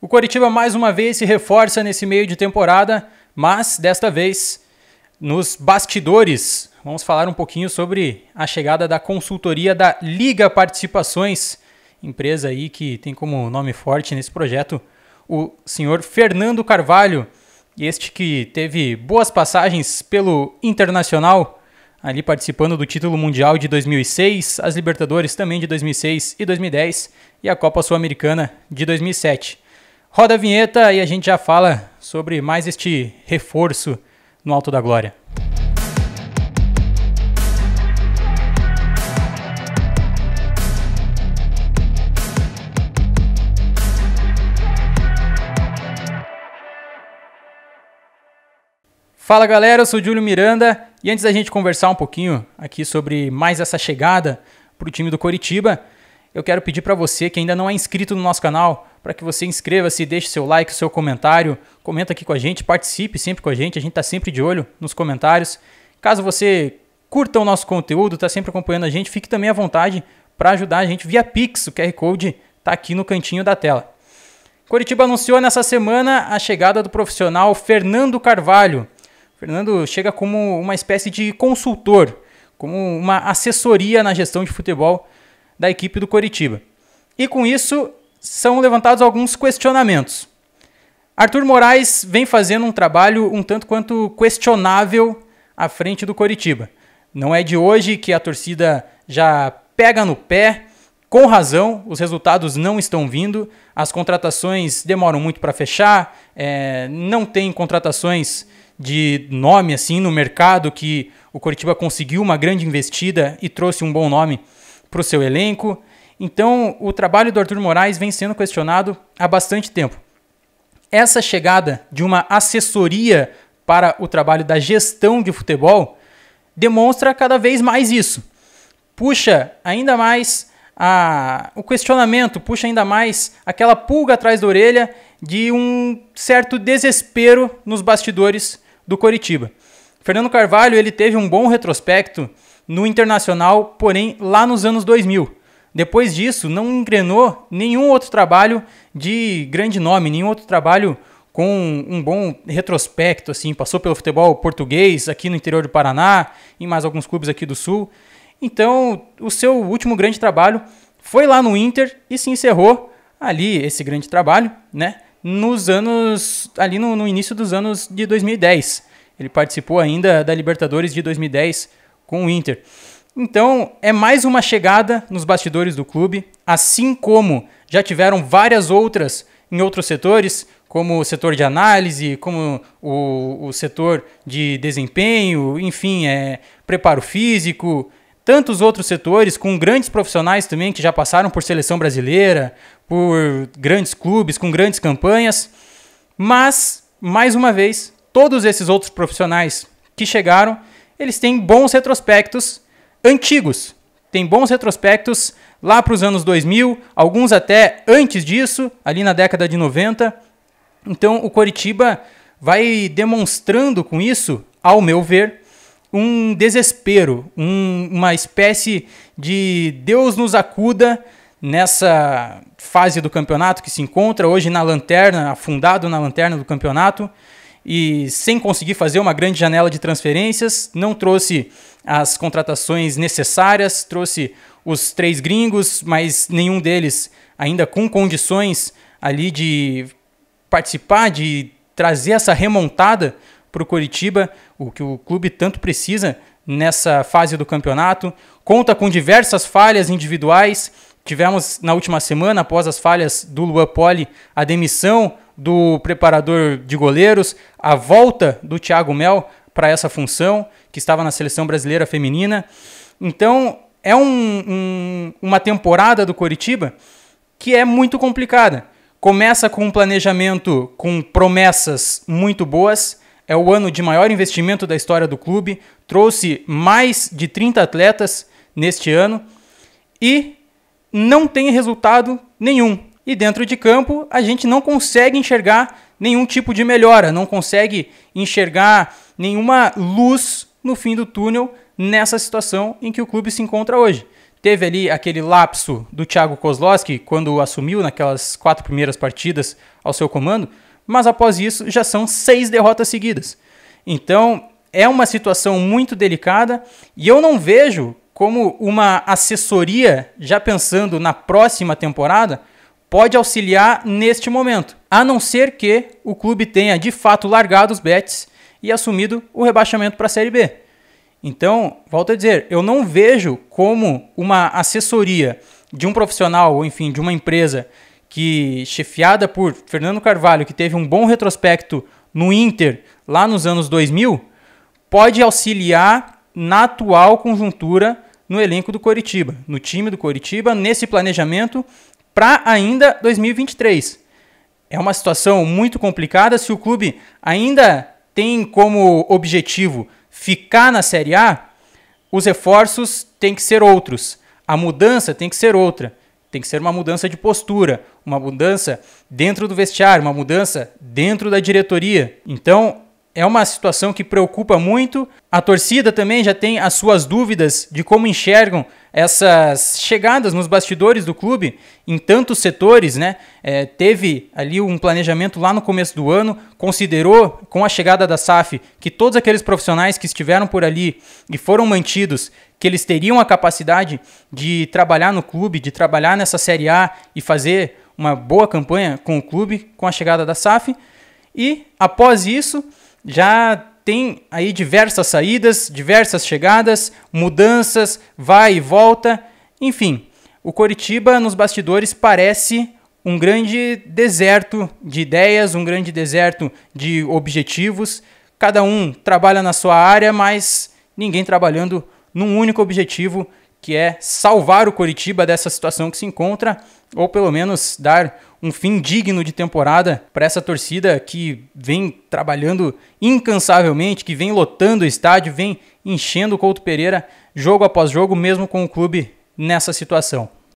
O Coritiba mais uma vez se reforça nesse meio de temporada, mas desta vez nos bastidores. Vamos falar um pouquinho sobre a chegada da consultoria da Liga Participações, empresa aí que tem como nome forte nesse projeto o senhor Fernando Carvalho, este que teve boas passagens pelo Internacional, ali participando do título mundial de 2006, as Libertadores também de 2006 e 2010 e a Copa Sul-Americana de 2007. Roda a vinheta e a gente já fala sobre mais este reforço no Alto da Glória. Fala galera, eu sou Júlio Miranda e antes da gente conversar um pouquinho aqui sobre mais essa chegada para o time do Coritiba, eu quero pedir para você que ainda não é inscrito no nosso canal, para que você inscreva-se, deixe seu like, seu comentário, comenta aqui com a gente, participe sempre com a gente, a gente está sempre de olho nos comentários. Caso você curta o nosso conteúdo, está sempre acompanhando a gente, fique também à vontade para ajudar a gente via Pix, o QR Code está aqui no cantinho da tela. Curitiba anunciou nessa semana a chegada do profissional Fernando Carvalho. Fernando chega como uma espécie de consultor, como uma assessoria na gestão de futebol da equipe do Coritiba. E com isso são levantados alguns questionamentos. Arthur Moraes vem fazendo um trabalho um tanto quanto questionável à frente do Coritiba. Não é de hoje que a torcida já pega no pé, com razão, os resultados não estão vindo, as contratações demoram muito para fechar, é, não tem contratações de nome assim no mercado que o Coritiba conseguiu uma grande investida e trouxe um bom nome para o seu elenco. Então, o trabalho do Arthur Moraes vem sendo questionado há bastante tempo. Essa chegada de uma assessoria para o trabalho da gestão de futebol demonstra cada vez mais isso. Puxa ainda mais a, o questionamento, puxa ainda mais aquela pulga atrás da orelha de um certo desespero nos bastidores do Coritiba. Fernando Carvalho ele teve um bom retrospecto no internacional, porém lá nos anos 2000. Depois disso, não engrenou nenhum outro trabalho de grande nome, nenhum outro trabalho com um bom retrospecto, assim, passou pelo futebol português aqui no interior do Paraná, e mais alguns clubes aqui do Sul. Então, o seu último grande trabalho foi lá no Inter e se encerrou ali esse grande trabalho, né? Nos anos ali no, no início dos anos de 2010. Ele participou ainda da Libertadores de 2010 com o Inter. Então, é mais uma chegada nos bastidores do clube, assim como já tiveram várias outras em outros setores, como o setor de análise, como o, o setor de desempenho, enfim, é, preparo físico, tantos outros setores com grandes profissionais também que já passaram por seleção brasileira, por grandes clubes, com grandes campanhas. Mas, mais uma vez, todos esses outros profissionais que chegaram eles têm bons retrospectos antigos. Tem bons retrospectos lá para os anos 2000, alguns até antes disso, ali na década de 90. Então o Coritiba vai demonstrando com isso, ao meu ver, um desespero, um, uma espécie de Deus nos acuda nessa fase do campeonato que se encontra hoje na lanterna, afundado na lanterna do campeonato e sem conseguir fazer uma grande janela de transferências, não trouxe as contratações necessárias, trouxe os três gringos, mas nenhum deles ainda com condições ali de participar, de trazer essa remontada para o Coritiba, o que o clube tanto precisa nessa fase do campeonato. Conta com diversas falhas individuais. Tivemos na última semana, após as falhas do Luan Poli, a demissão do preparador de goleiros, a volta do Thiago Mel para essa função, que estava na seleção brasileira feminina. Então, é um, um, uma temporada do Coritiba que é muito complicada. Começa com um planejamento com promessas muito boas, é o ano de maior investimento da história do clube, trouxe mais de 30 atletas neste ano e não tem resultado nenhum. E dentro de campo, a gente não consegue enxergar nenhum tipo de melhora, não consegue enxergar nenhuma luz no fim do túnel nessa situação em que o clube se encontra hoje. Teve ali aquele lapso do Thiago Kozlowski quando assumiu naquelas quatro primeiras partidas ao seu comando, mas após isso já são seis derrotas seguidas. Então é uma situação muito delicada e eu não vejo como uma assessoria, já pensando na próxima temporada, pode auxiliar neste momento, a não ser que o clube tenha de fato largado os bets e assumido o rebaixamento para a Série B. Então, volto a dizer, eu não vejo como uma assessoria de um profissional, ou enfim, de uma empresa que chefiada por Fernando Carvalho, que teve um bom retrospecto no Inter lá nos anos 2000, pode auxiliar na atual conjuntura no elenco do Coritiba, no time do Coritiba, nesse planejamento para ainda 2023. É uma situação muito complicada se o clube ainda tem como objetivo ficar na Série A, os reforços têm que ser outros. A mudança tem que ser outra. Tem que ser uma mudança de postura, uma mudança dentro do vestiário, uma mudança dentro da diretoria. Então, é uma situação que preocupa muito. A torcida também já tem as suas dúvidas de como enxergam essas chegadas nos bastidores do clube em tantos setores, né? É, teve ali um planejamento lá no começo do ano, considerou com a chegada da SAF que todos aqueles profissionais que estiveram por ali e foram mantidos, que eles teriam a capacidade de trabalhar no clube, de trabalhar nessa Série A e fazer uma boa campanha com o clube com a chegada da SAF. E após isso, já tem aí diversas saídas, diversas chegadas, mudanças, vai e volta, enfim. O Coritiba nos bastidores parece um grande deserto de ideias, um grande deserto de objetivos. Cada um trabalha na sua área, mas ninguém trabalhando num único objetivo, que é salvar o Coritiba dessa situação que se encontra ou pelo menos dar um fim digno de temporada para essa torcida que vem trabalhando incansavelmente, que vem lotando o estádio, vem enchendo o Couto Pereira jogo após jogo, mesmo com o clube nessa situação.